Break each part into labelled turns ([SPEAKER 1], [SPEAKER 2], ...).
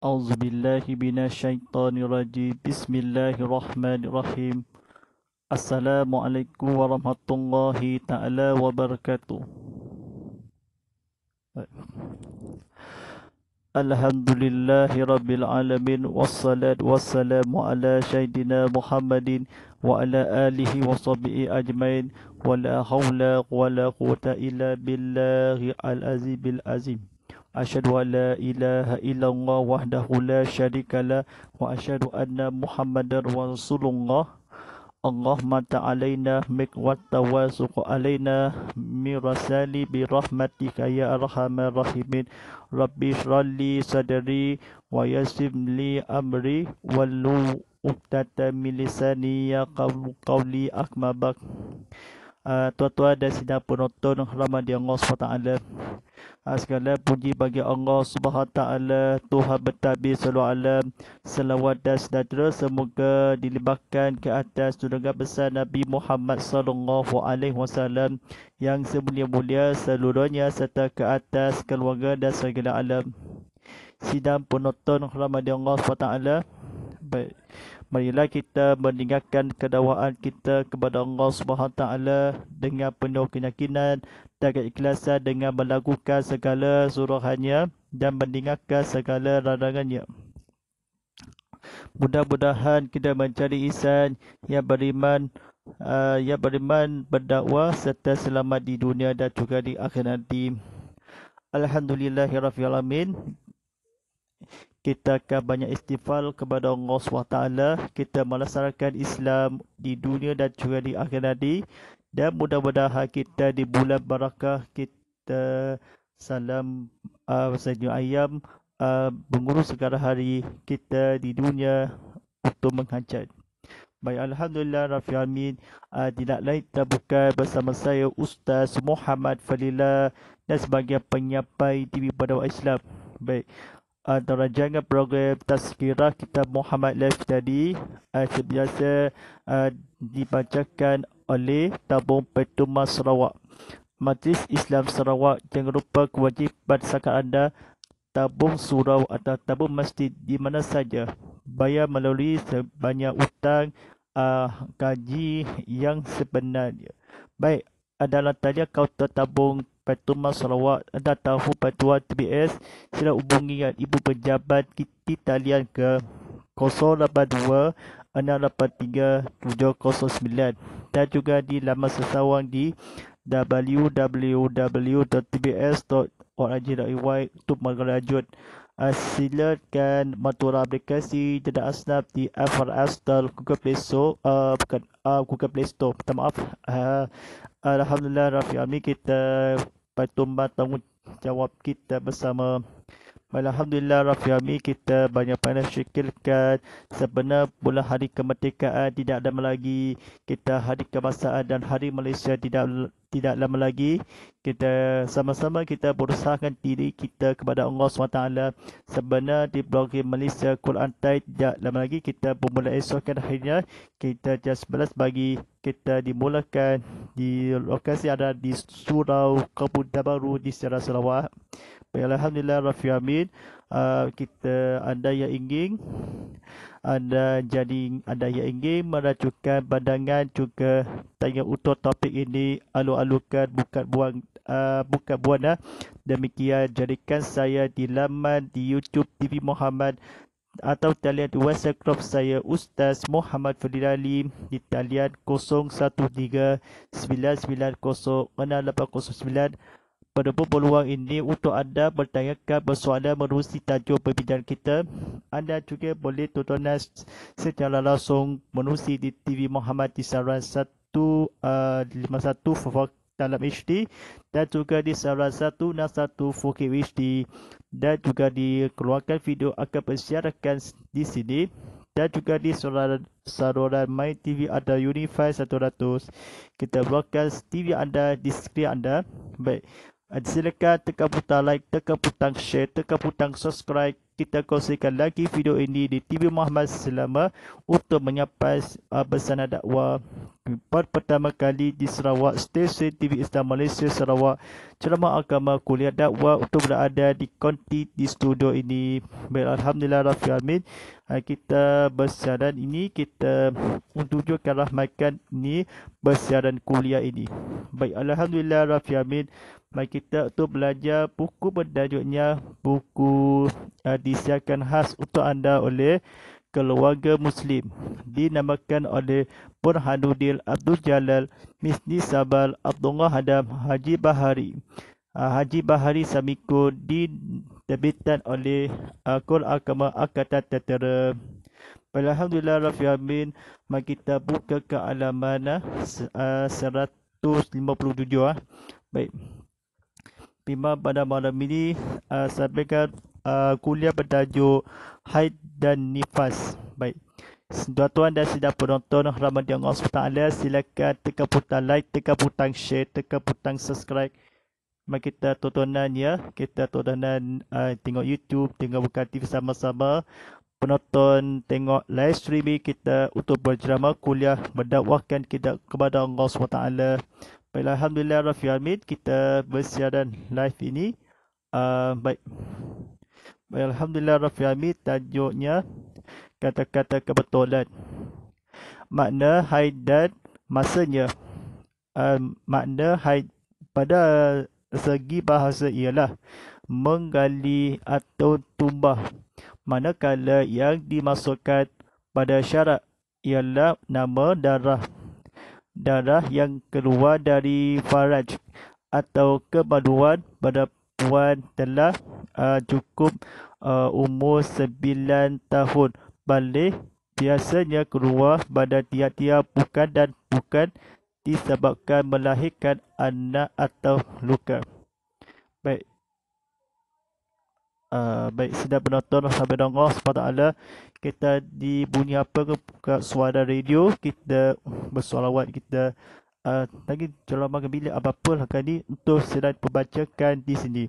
[SPEAKER 1] أعوذ بالله من الشيطان الرجيم بسم الله الرحمن الرحيم السلام عليكم ورحمة الله تعالى وبركاته الحمد لله رب العالمين والصلاة والسلام على سيدنا محمد وعلى آله وصحبه أجمعين ولا حول ولا قوة إلا بالله العزيز العظيم أشهد أن لا إله إلا الله وحده لا شريك له وأشهد أن محمدا رسول الله اللهم تعالينا مك والتواسق علينا من رسالي برحمتك يا أرحم الراحمين ربي اشرح لي صدري ويسر لي أمري ولو أكتت من لساني قولي أكمل uh, tuan-tuan dan sidang penonton rahmat di Allah SWT uh, eh, segala puji bagi Allah SWT Tuhan bertabi seluruh alam selawat dan sedatera semoga dilibatkan ke atas tunaga besar Nabi Muhammad SAW yang semulia-mulia seluruhnya serta ke atas keluarga dan segala alam sidang penonton rahmat di Allah SWT baik. Marilah kita meninggalkan kedawaan kita kepada Allah Subhanahu taala dengan penuh keyakinan dan keikhlasan dengan melakukan segala suruhannya dan meninggalkan segala larangannya. Mudah-mudahan kita mencari insan yang beriman uh, yang beriman berdakwah serta selamat di dunia dan juga di akhirat nanti. Alhamdulillahirabbil alamin kita akan banyak istighfar kepada Allah SWT. Kita melaksanakan Islam di dunia dan juga di akhirat nanti. Dan mudah-mudahan kita di bulan barakah kita salam uh, sejuk ayam uh, mengurus segala hari kita di dunia untuk menghancur. Baik Alhamdulillah Rafi Amin uh, nak lain terbukai bersama saya Ustaz Muhammad Falila Dan sebagai penyampai TV Padawak Islam Baik uh, rancangan program Tazkirah Kitab Muhammad Life tadi uh, eh, sebiasa uh, eh, dibacakan oleh Tabung Petumah Sarawak. Majlis Islam Sarawak jangan lupa kewajipan sakat anda tabung surau atau tabung masjid di mana saja. Bayar melalui sebanyak hutang uh, gaji yang sebenarnya. Baik, adalah tanya kau tabung Fatuma Sarawak anda tahu Fatwa TBS sila hubungi ibu pejabat di talian ke 082-683-709 dan juga di laman sesawang di www.tbs.org.ry untuk merajut ah, silakan matur aplikasi tidak asnaf di FRS dan Google Play Store uh, bukan uh, Google Play Store minta maaf uh, Alhamdulillah Rafi Ami kita tuan patumba tanggungjawab kita bersama Alhamdulillah Rafi kita banyak banyak syukurkan sebenar bulan hari kemerdekaan tidak lama lagi kita hari kebangsaan dan hari Malaysia tidak tidak lama lagi kita sama-sama kita berusahakan diri kita kepada Allah SWT sebenar di blog Malaysia Quran Thai tidak lama lagi kita bermula esokkan akhirnya kita jas belas bagi kita dimulakan di lokasi ada di Surau Kebun Baru di Sarawak. Baik, ya, Alhamdulillah Rafi Amin. Uh, kita anda yang ingin anda jadi anda yang ingin merajukan pandangan juga tanya utuh topik ini alu-alukan bukan buang uh, bukan buang ah. Demikian jadikan saya di laman di YouTube TV Muhammad atau talian WhatsApp group saya Ustaz Muhammad Fadil di talian 013 990 -6809 pada peluang ini untuk anda bertanyakan persoalan merusi tajuk perbincangan kita. Anda juga boleh tonton secara langsung merusi di TV Muhammad di saluran 151 uh, dalam HD dan juga di saluran 161 4K HD dan juga dikeluarkan video akan bersiarkan di sini dan juga di saluran saluran My TV ada Unify 100 kita buatkan TV anda di skrin anda baik At sila ka, teka butang like, teka butang share, teka butang subscribe. Kita kongsikan lagi video ini di TV Muhammad selama untuk menyapai uh, bersana dakwah. Per pertama kali di Sarawak, Stesen TV Islam Malaysia Sarawak. Ceramah agama kuliah dakwah untuk berada di konti di studio ini. Baik, Alhamdulillah, Rafi Amin. Uh, kita bersiaran ini, kita tujukan rahmatkan ini bersiaran kuliah ini. Baik, Alhamdulillah, Rafi Amin. Mari kita tu belajar buku berdajuknya buku uh, disiarkan khas untuk anda oleh keluarga Muslim. Dinamakan oleh Burhanuddin Abdul Jalal Misni Sabal Abdullah Hadam Haji Bahari. Uh, Haji Bahari Samiko diterbitkan oleh Akul eh, uh, Akama Akatan tatera. Alhamdulillah Rafi Amin. Mari kita buka ke alaman uh, 157. Uh. Baik. Bima pada malam ini uh, sampaikan uh, kuliah bertajuk Haid dan Nifas. Baik. Tuan-tuan dan sedang penonton Rahmat di Allah SWT Silakan tekan butang like, tekan butang share, tekan butang subscribe Mari kita tontonan ya Kita tontonan uh, tengok YouTube, tengok buka TV sama-sama Penonton tengok live streaming kita untuk berjerama kuliah Mendakwahkan kita kepada Allah SWT Baiklah, Alhamdulillah Rafi Amin Kita bersiaran live ini uh, Baik Baik, Alhamdulillah Rafi Amin Tajuknya Kata-kata kebetulan Makna haid dan masanya uh, Makna haid Pada segi bahasa ialah Menggali atau tumbah Manakala yang dimasukkan pada syarat Ialah nama darah darah yang keluar dari faraj atau kemaluan pada puan telah uh, cukup uh, umur 9 tahun balik biasanya keluar pada tiap-tiap bukan dan bukan disebabkan melahirkan anak atau luka Ah, baik sedap penonton sampai dengar sebab ta'ala kita di bunyi apa ke buka suara radio kita bersolawat kita uh, lagi dalam bagi bilik apa pun lah kali untuk sedap pembacakan di sini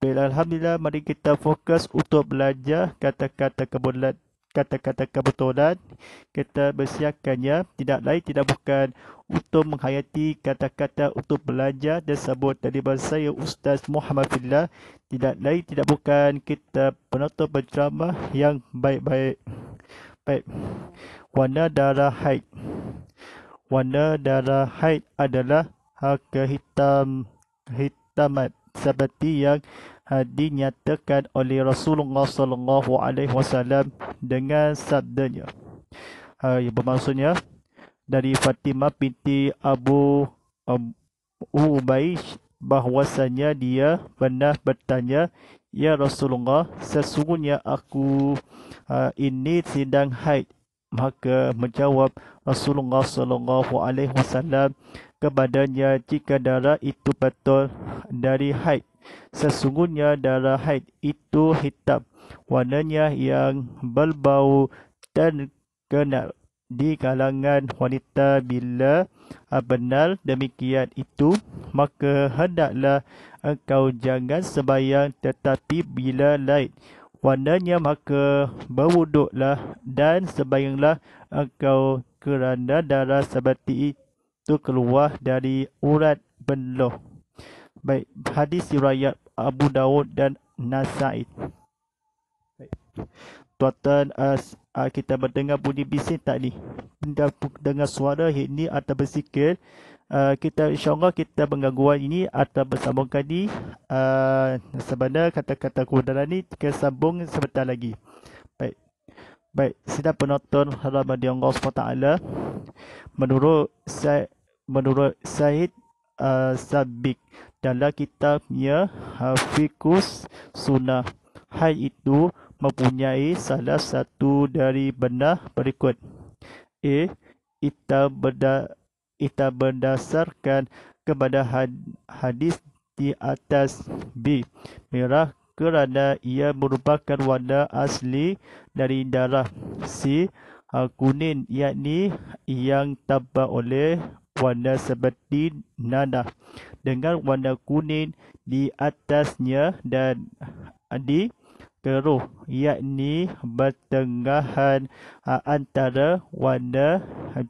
[SPEAKER 1] Baiklah, Alhamdulillah, mari kita fokus untuk belajar kata-kata kebulat kata-kata kebetulan kita bersiakannya tidak lain tidak bukan untuk menghayati kata-kata untuk belajar tersebut dari bahasa saya Ustaz Muhammad Fillah tidak lain tidak bukan kita penonton berdrama yang baik-baik baik warna darah haid warna darah haid adalah hak hitam hitam seperti yang dinyatakan oleh Rasulullah sallallahu alaihi wasallam dengan sabdanya. Ha yang bermaksudnya dari Fatimah binti Abu um, Ubaish bahwasanya dia pernah bertanya ya Rasulullah sesungguhnya aku uh, ini sedang haid maka menjawab Rasulullah sallallahu alaihi wasallam kepadanya jika darah itu betul dari haid Sesungguhnya darah haid itu hitam, warnanya yang berbau dan kenal di kalangan wanita bila benar demikian itu maka hendaklah engkau jangan sembahyang tetapi bila lain warnanya maka berwuduklah dan sembahyanglah engkau kerana darah seperti itu keluar dari urat benloh Baik, hadis riwayat Abu Dawud dan Nasa'id. Baik. Tuan-tuan, uh, kita mendengar bunyi bising ni. Dengar, dengar suara ini atau bersikir. Uh, kita insyaAllah kita mengaguan ini atau bersambung ini. Uh, sebenarnya kata-kata kudaran ini kita sambung sebentar lagi. Baik. Baik, sidang penonton halaman di Allah SWT. Menurut saya, menurut Syed uh, Sabik, dalam kitabnya Hafikus Sunnah. Hai itu mempunyai salah satu dari benda berikut. A. Ita, berda, ita berdasarkan kepada hadis di atas B. Merah kerana ia merupakan warna asli dari darah. C. Kuning iaitu yang tampak oleh warna seperti nanah dengan warna kuning di atasnya dan di keruh yakni bertengahan ha, antara warna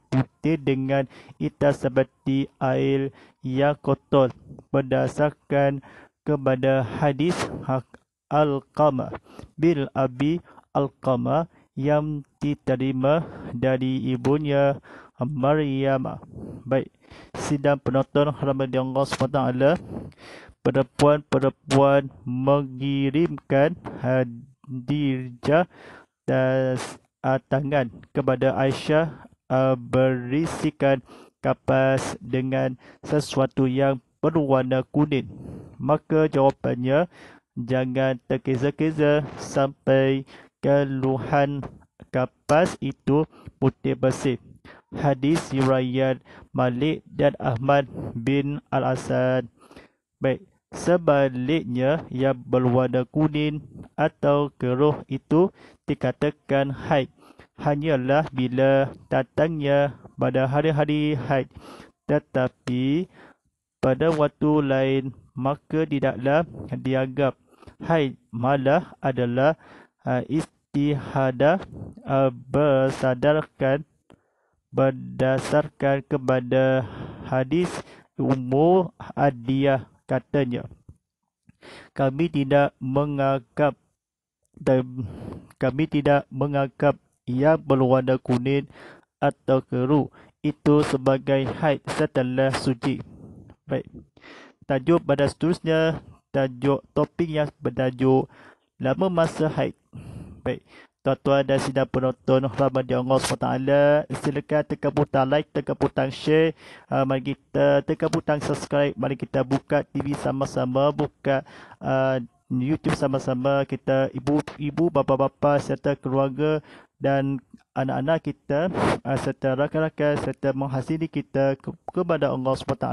[SPEAKER 1] putih dengan hitam seperti air yang kotor berdasarkan kepada hadis ha, Al-Qamah bin Abi Al-Qamah yang diterima dari ibunya Maryamah. Baik. Sidang penonton halaman di Allah SWT. Perempuan-perempuan mengirimkan hadirjah das, uh, ah, tangan kepada Aisyah uh, berisikan kapas dengan sesuatu yang berwarna kuning. Maka jawapannya, jangan terkeza-keza sampai keluhan kapas itu putih bersih hadis riwayat Malik dan Ahmad bin Al-Asad. Baik, sebaliknya yang berwarna kuning atau keruh itu dikatakan haid. Hanyalah bila datangnya pada hari-hari haid. Tetapi pada waktu lain maka tidaklah dianggap haid malah adalah uh, istihadah uh, eh, bersadarkan berdasarkan kepada hadis umur hadiah katanya kami tidak menganggap kami tidak menganggap ia berwarna kuning atau keruh itu sebagai haid setelah suci. Baik. Tajuk pada seterusnya, tajuk topik yang bertajuk lama masa haid. Baik. Tuan-tuan dan sidang penonton Rahman di Allah SWT Silakan tekan butang like, tekan butang share uh, Mari kita tekan butang subscribe Mari kita buka TV sama-sama Buka uh, YouTube sama-sama Kita ibu-ibu, bapa-bapa serta keluarga dan anak-anak kita uh, serta rakan-rakan serta menghasili kita ke- kepada Allah SWT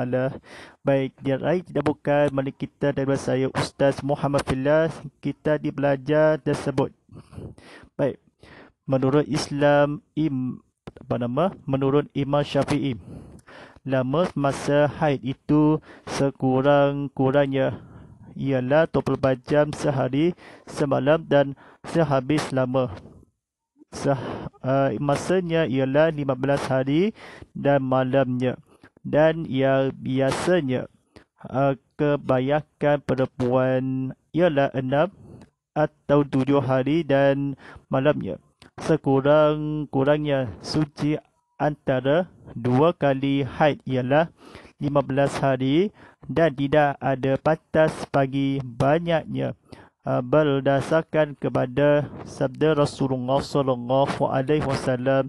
[SPEAKER 1] baik dia raih tidak bukan mari kita daripada saya Ustaz Muhammad Fillah kita dibelajar tersebut Baik. Menurut Islam im apa nama? Menurut Imam Syafi'i. Lama masa haid itu sekurang-kurangnya ialah 24 jam sehari semalam dan sehabis lama. Sah, uh, eh, masanya ialah 15 hari dan malamnya. Dan yang biasanya uh, kebanyakan perempuan ialah 6 atau tujuh hari dan malamnya sekurang-kurangnya suci antara dua kali haid ialah 15 hari dan tidak ada batas bagi banyaknya uh, berdasarkan kepada sabda Rasulullah sallallahu alaihi wasallam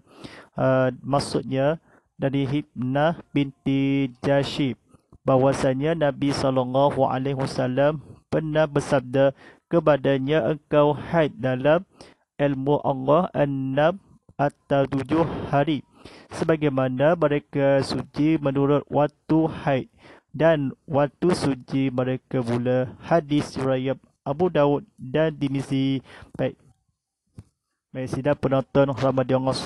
[SPEAKER 1] uh, maksudnya dari Hibnah binti Jashib bahwasanya Nabi sallallahu alaihi wasallam pernah bersabda kepadanya engkau haid dalam ilmu Allah enam atau tujuh hari sebagaimana mereka suci menurut waktu haid dan waktu suci mereka mula hadis riwayat Abu Dawud dan Dimisi baik baik sidang penonton Ramadhan Allah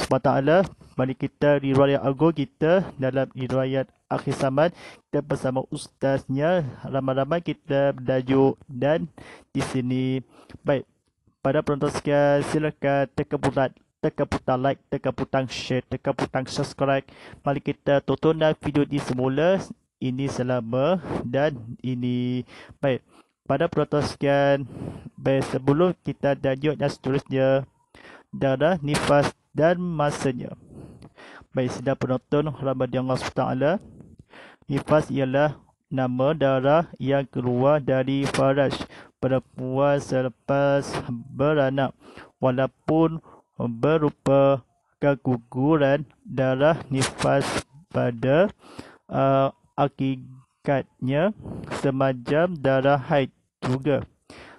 [SPEAKER 1] SWT eh, mari kita raya agung kita dalam riwayat akhir zaman kita bersama ustaznya lama-lama kita berdajuk dan di sini baik pada penonton sekian silakan tekan butang tekan butang like tekan butang share tekan butang subscribe mari kita tontonlah video ini semula ini selama dan ini baik pada penonton sekian baik sebelum kita dajuk dan seterusnya darah nifas dan masanya baik sudah penonton ramai yang Allah SWT Nifas ialah nama darah yang keluar dari faraj perempuan selepas beranak. Walaupun berupa keguguran darah nifas pada uh, akikatnya semacam darah haid juga.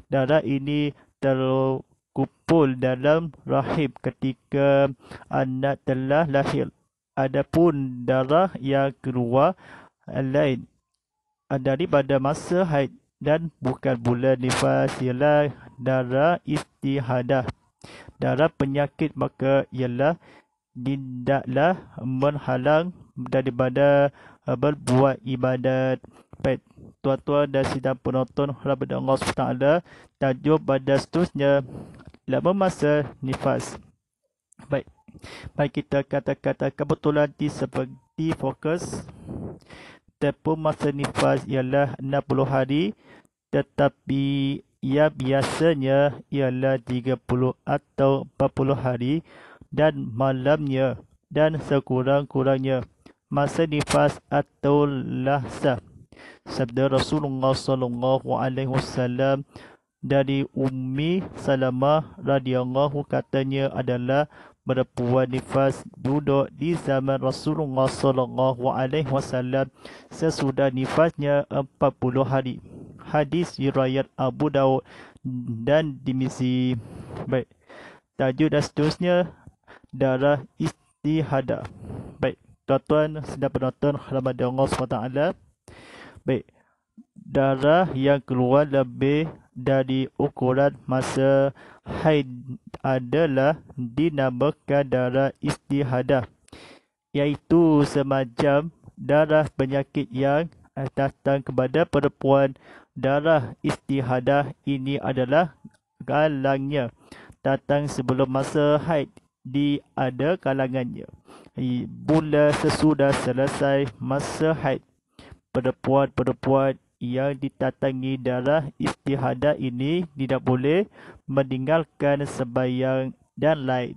[SPEAKER 1] Darah ini terkumpul dalam rahib ketika anak telah lahir. Adapun darah yang keluar lain ah, daripada masa haid dan bukan bulan nifas ialah darah istihadah. Darah penyakit maka ialah tidaklah menghalang daripada ah, berbuat ibadat. Baik, tuan-tuan dan sidang penonton Rabbid Allah SWT tajuk pada seterusnya lama masa nifas. Baik, baik kita kata-kata kebetulan di seperti fokus. Adapun masa nifas ialah 60 hari tetapi ia biasanya ialah 30 atau 40 hari dan malamnya dan sekurang-kurangnya masa nifas atau lahsa. Sabda Rasulullah sallallahu alaihi wasallam dari Ummi Salamah radhiyallahu katanya adalah berpuan nifas duduk di zaman Rasulullah sallallahu alaihi wasallam sesudah nifasnya 40 hari. Hadis riwayat Abu Daud dan dimisi baik. Tajuk dan seterusnya darah istihadah. Baik, tuan-tuan sedang penonton Ramadan Allah SWT. Baik, darah yang keluar lebih dari ukuran masa haid adalah dinamakan darah istihadah iaitu semacam darah penyakit yang datang kepada perempuan darah istihadah ini adalah galangnya datang sebelum masa haid di ada kalangannya bila sesudah selesai masa haid perempuan-perempuan yang ditatangi darah istihadah ini tidak boleh meninggalkan sembahyang dan lain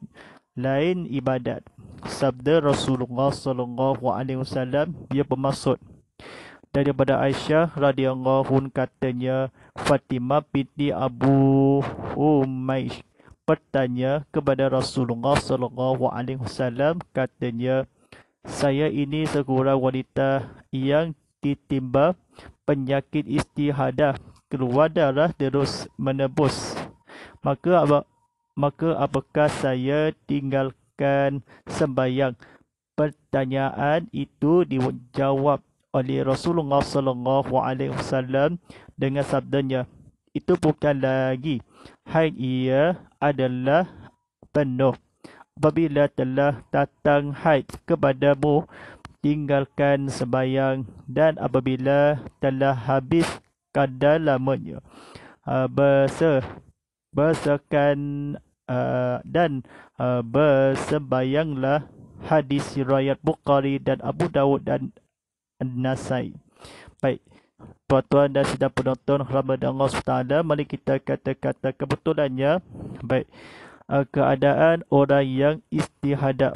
[SPEAKER 1] lain ibadat. Sabda Rasulullah sallallahu alaihi wasallam dia bermaksud daripada Aisyah radhiyallahu anha katanya Fatimah binti Abu Umaysh bertanya kepada Rasulullah sallallahu alaihi wasallam katanya saya ini seorang wanita yang ditimbang penyakit istihadah keluar darah terus menebus. Maka apa maka apakah saya tinggalkan sembahyang? Pertanyaan itu dijawab oleh Rasulullah sallallahu alaihi wasallam dengan sabdanya, itu bukan lagi haid ia adalah penuh. Apabila telah datang haid kepadamu, tinggalkan sebayang dan apabila telah habis kadar lamanya uh, ah, berse bersekan uh, dan uh, bersembahyanglah hadis riwayat Bukhari dan Abu Dawud dan nasai Baik. Tuan-tuan dan sidang penonton Ramadan Allah SWT Mari kita kata-kata kebetulannya Baik Keadaan orang yang istihadah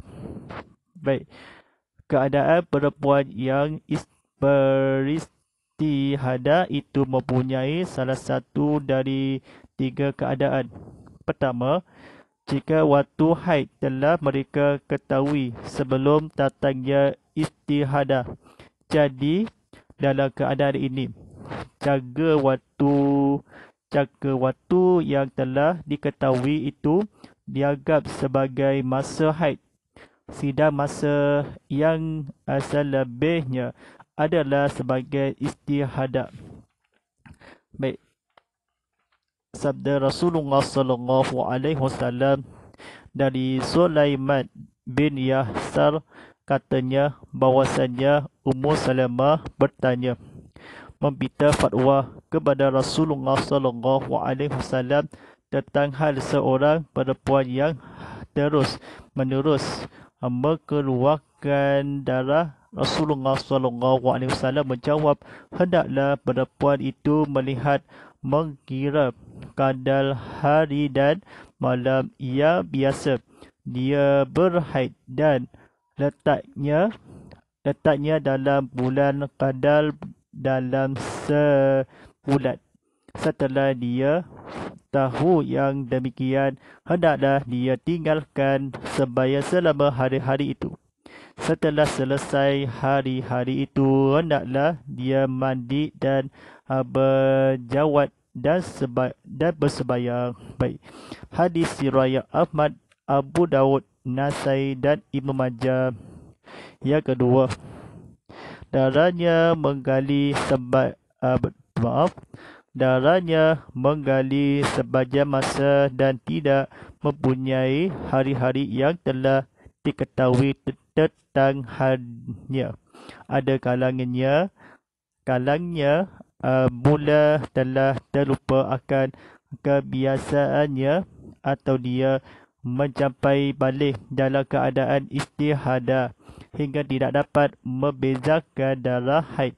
[SPEAKER 1] Baik keadaan perempuan yang beristihada itu mempunyai salah satu dari tiga keadaan. Pertama, jika waktu haid telah mereka ketahui sebelum datangnya istihada. Jadi, dalam keadaan ini, jaga waktu jaga waktu yang telah diketahui itu dianggap sebagai masa haid sidang masa yang asal eh, lebihnya adalah sebagai istihadah. Baik. Sabda Rasulullah sallallahu alaihi wasallam dari Sulaiman bin Yahsar katanya bahwasanya Ummu Salamah bertanya meminta fatwa kepada Rasulullah sallallahu alaihi wasallam tentang hal seorang perempuan yang terus menerus keluarkan darah Rasulullah sallallahu alaihi wasallam menjawab hendaklah perempuan itu melihat mengira kadal hari dan malam ia biasa dia berhaid dan letaknya letaknya dalam bulan kadal dalam sebulan setelah dia tahu yang demikian hendaklah dia tinggalkan sebaya selama hari-hari itu. Setelah selesai hari-hari itu hendaklah dia mandi dan ah, berjawat dan, seba- dan bersebayang baik. Hadis riwayat Ahmad Abu Dawud Nasai dan Ibnu Majah. Yang kedua, darahnya menggali sebab uh, ah, maaf darahnya menggali sebahagian masa dan tidak mempunyai hari-hari yang telah diketahui tentang hadnya. Ada kalangannya, kalangnya uh, mula telah terlupa akan kebiasaannya atau dia mencapai balik dalam keadaan istihadah hingga tidak dapat membezakan darah haid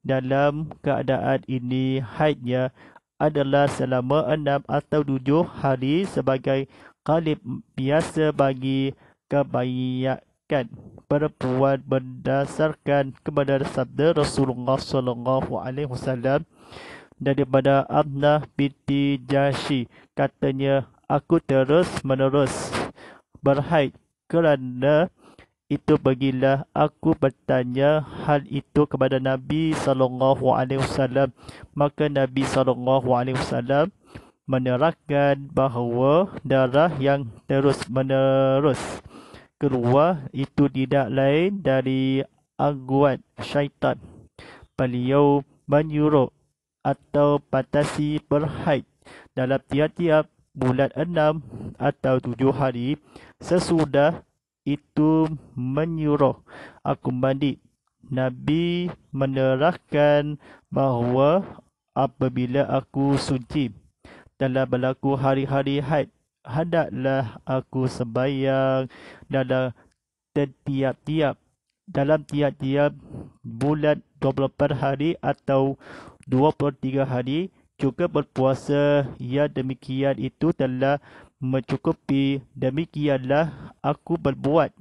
[SPEAKER 1] dalam keadaan ini haidnya adalah selama enam atau tujuh hari sebagai kalib biasa bagi kebanyakan perempuan berdasarkan kepada sabda Rasulullah sallallahu alaihi wasallam daripada Abnah binti Jashi katanya aku terus menerus berhaid kerana itu bagilah aku bertanya hal itu kepada Nabi sallallahu alaihi wasallam maka Nabi sallallahu alaihi wasallam menerangkan bahawa darah yang terus menerus keluar itu tidak lain dari aguan syaitan beliau menyuruh atau patasi berhaid dalam tiap-tiap bulan enam atau tujuh hari sesudah itu menyuruh aku mandi. Nabi menerahkan bahawa apabila aku suci dalam berlaku hari-hari haid, hendaklah aku sebayang dalam tiap-tiap dalam tiap-tiap bulan 24 hari atau 23 hari juga berpuasa ya demikian itu telah mencukupi demikianlah aku berbuat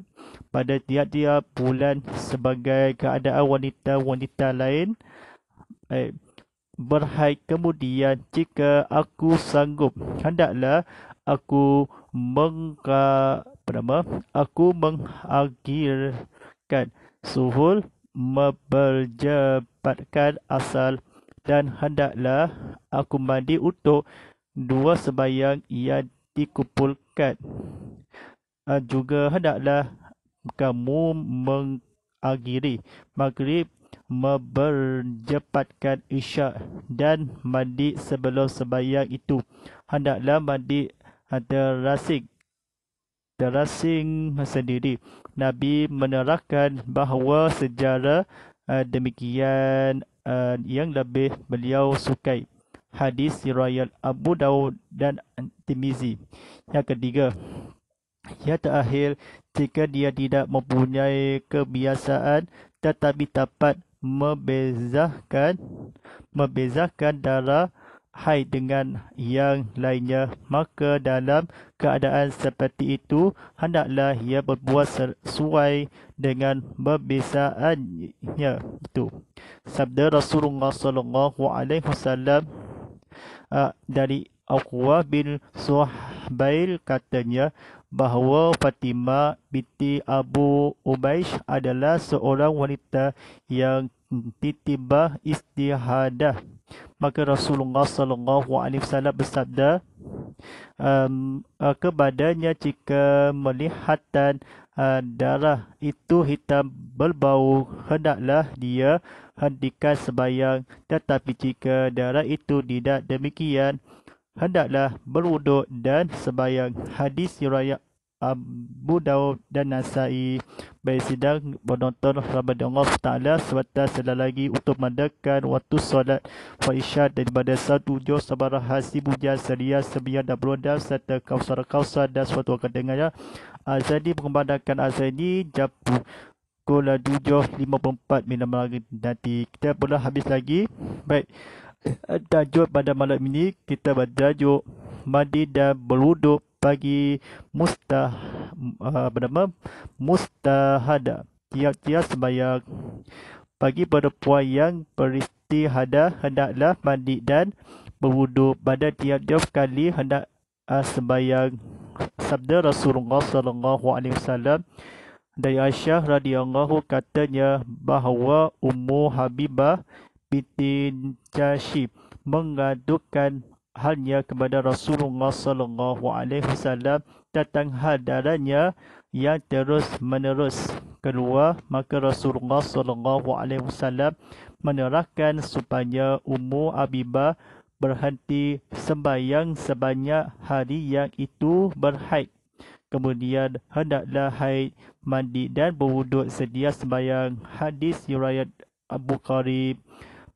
[SPEAKER 1] pada tiap-tiap bulan sebagai keadaan wanita-wanita lain eh, berhaid kemudian jika aku sanggup hendaklah aku mengka apa nama aku mengagirkan suhul memperjepatkan asal dan hendaklah aku mandi untuk dua sembahyang yang dikumpulkan uh, juga hendaklah kamu mengakhiri maghrib memperjepatkan isyak dan mandi sebelum sembahyang itu hendaklah mandi ah, terasing terasing sendiri Nabi menerangkan bahawa sejarah uh, demikian uh, yang lebih beliau sukai hadis riwayat Abu Daud dan Tirmizi. Yang ketiga, ia terakhir jika dia tidak mempunyai kebiasaan tetapi dapat membezakan membezakan darah haid dengan yang lainnya maka dalam keadaan seperti itu hendaklah ia berbuat sesuai dengan membezaannya itu sabda Rasulullah sallallahu alaihi wasallam uh, dari Aqwa bin Suhbail katanya bahawa Fatimah binti Abu Ubaish adalah seorang wanita yang titibah istihadah. Maka Rasulullah sallallahu alaihi wasallam bersabda, um, uh, kepadanya jika melihat dan uh, darah itu hitam berbau hendaklah dia hentikan sebayang tetapi jika darah itu tidak demikian hendaklah berwuduk dan sebayang hadis riwayat Abu Dawud dan Nasai Baik sidang menonton Ramadhan Allah Ta'ala Serta sedang lagi untuk mendekat waktu solat Faisyat daripada satu juh Sabarah Hasib Ujah Seria Sembilan dan Berundang Serta kawasan-kawasan dan suatu akan dengar Azani mengembangkan Azani Japu Pukul 7.54 minum lagi nanti Kita pula habis lagi Baik eh, Tajuk pada malam ini Kita berjajuk Mandi dan berwuduk bagi mustah ah, nama? mustahada Tiap-tiap sembahyang bagi perempuan yang beristihada hendaklah mandi dan berwuduk pada tiap-tiap kali hendak uh, sembahyang sabda Rasulullah sallallahu alaihi wasallam dari Aisyah radhiyallahu katanya bahawa Ummu Habibah binti Jashib mengadukan halnya kepada Rasulullah sallallahu alaihi wasallam tentang hadarannya yang terus menerus keluar maka Rasulullah sallallahu alaihi wasallam menerahkan supaya Ummu Abiba berhenti sembahyang sebanyak hari yang itu berhaid kemudian hendaklah haid mandi dan berwuduk sedia sembahyang hadis riwayat Abu Qarib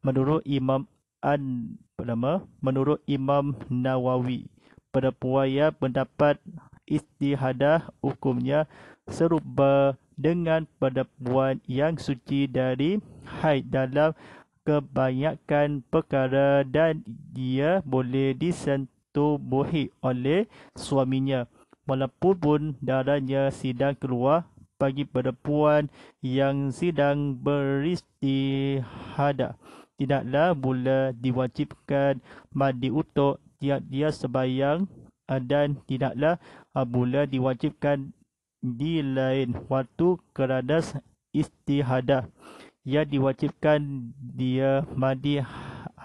[SPEAKER 1] menurut Imam An Pertama, menurut Imam Nawawi, pada puaya pendapat istihadah hukumnya serupa dengan pada puan yang suci dari haid dalam kebanyakan perkara dan dia boleh disentuh disentuhi oleh suaminya walaupun pun darahnya sidang keluar bagi pada puan yang sidang beristihadah tidaklah mula diwajibkan mandi utuh tiap dia sebayang eh, dan tidaklah eh, mula diwajibkan di lain waktu kerana istihadah ia diwajibkan dia mandi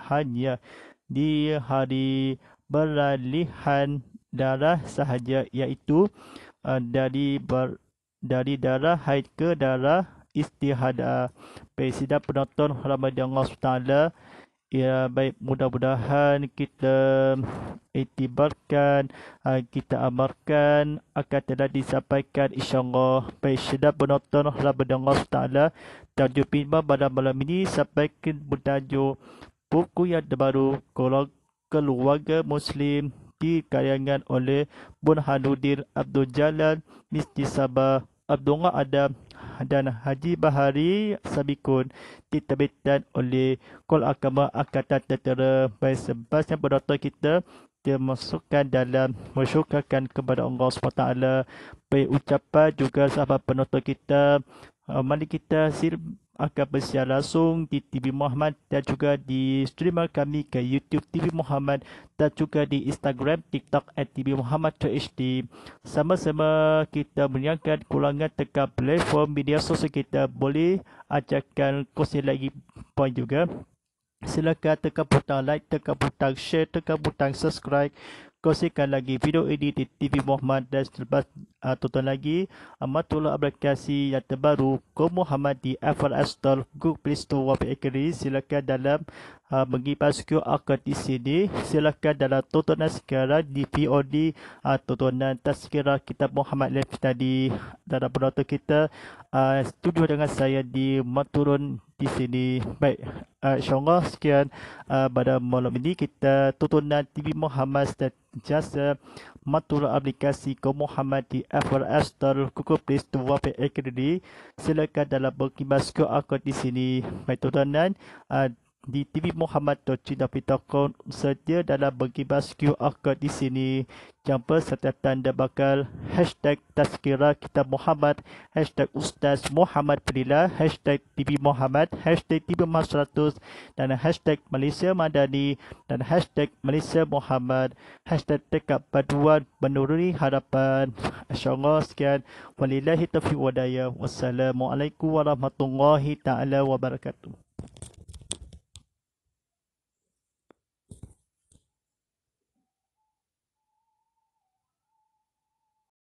[SPEAKER 1] hanya di hari beralihan darah sahaja iaitu eh, dari ber, dari darah haid ke darah istihadah Baik sidang penonton Rahmat di Allah SWT Ya baik mudah-mudahan kita itibarkan eh, eh, kita amarkan akan telah disampaikan insyaallah baik sedap penonton Rabb Allah taala tajuk pimba pada malam ini sampai ke bertajuk buku yang terbaru keluarga muslim di dikarangkan oleh Bun Hanudir Abdul Jalal Misti Sabah Abdullah Adam dan Haji Bahari Sabikun diterbitkan oleh Kol Agama Angkatan Tentera by sebahagian pendapat kita dimasukkan dalam mensyukurkan kepada Allah SWT baik ucapan juga sahabat penonton kita uh, mari kita akan bersiar langsung di TV Muhammad dan juga di streamer kami ke YouTube TV Muhammad dan juga di Instagram, TikTok at TV Muhammad HD. Sama-sama kita menyiarkan kurangan dekat platform media sosial kita boleh ajarkan kursi lagi pun juga. Silakan tekan butang like, tekan butang share, tekan butang subscribe Kosikan lagi video ini di TV Muhammad dan selepas uh, tonton lagi amatullah aplikasi yang terbaru Go Muhammad di FRS Store Google Play Store Wapak Ekeri silakan dalam uh, bagi pasukan akad di sini silakan dalam tontonan sekarang di VOD uh, ha, tontonan tazkira kitab Muhammad Lef tadi dalam penonton kita uh, setuju dengan saya di maturun di sini baik uh, insyaAllah sekian uh, pada malam ini kita tontonan TV Muhammad dan jasa matura aplikasi ke Muhammad di FRS Store Google Play Store Wafi Akademi silakan dalam berkibas QR Code di sini baik tontonan uh, di TV Muhammad Tocinda Pitakon serta dalam berkibas QR Code di sini. Jumpa setiap tanda bakal hashtag Tazkirah Kitab Muhammad, hashtag Ustaz Muhammad Perilah, hashtag TV Muhammad, hashtag TV Muhammad 100 dan hashtag Malaysia Madani dan hashtag Malaysia Muhammad, hashtag Tekad Paduan Menuruni Harapan. InsyaAllah sekian. Walillahi taufiq wa daya. Wassalamualaikum warahmatullahi taala wabarakatuh.